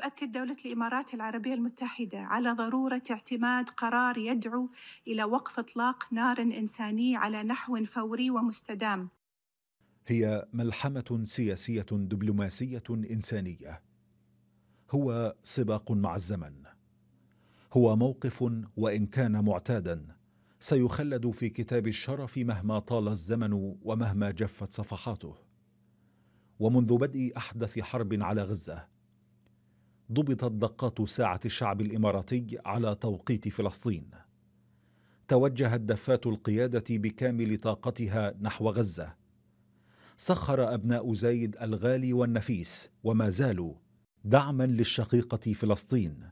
تؤكد دولة الإمارات العربية المتحدة على ضرورة اعتماد قرار يدعو إلى وقف إطلاق نار إنساني على نحو فوري ومستدام. هي ملحمة سياسية دبلوماسية إنسانية. هو سباق مع الزمن. هو موقف وإن كان معتادا سيخلد في كتاب الشرف مهما طال الزمن ومهما جفت صفحاته. ومنذ بدء أحدث حرب على غزة ضبطت دقات ساعة الشعب الإماراتي على توقيت فلسطين. توجهت دفات القيادة بكامل طاقتها نحو غزة. سخر أبناء زايد الغالي والنفيس وما زالوا دعما للشقيقة فلسطين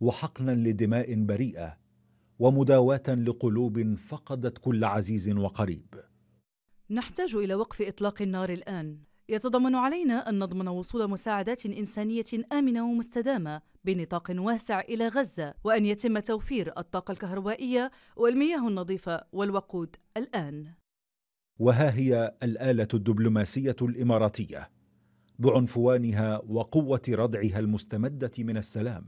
وحقنا لدماء بريئة ومداواة لقلوب فقدت كل عزيز وقريب. نحتاج إلى وقف إطلاق النار الآن يتضمن علينا أن نضمن وصول مساعدات إنسانية آمنة ومستدامة بنطاق واسع إلى غزة وأن يتم توفير الطاقة الكهربائية والمياه النظيفة والوقود الآن وها هي الآلة الدبلوماسية الإماراتية بعنفوانها وقوة ردعها المستمدة من السلام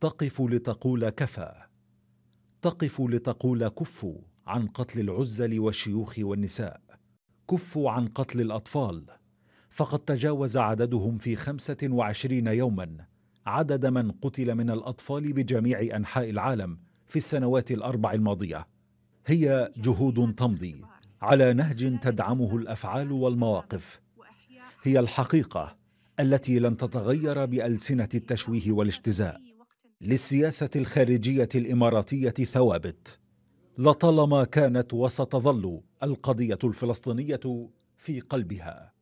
تقف لتقول كفى تقف لتقول كفوا عن قتل العزل والشيوخ والنساء كفوا عن قتل الأطفال فقد تجاوز عددهم في 25 يوما عدد من قتل من الأطفال بجميع أنحاء العالم في السنوات الأربع الماضية هي جهود تمضي على نهج تدعمه الأفعال والمواقف هي الحقيقة التي لن تتغير بألسنة التشويه والاجتزاء للسياسة الخارجية الإماراتية ثوابت لطالما كانت وستظل القضية الفلسطينية في قلبها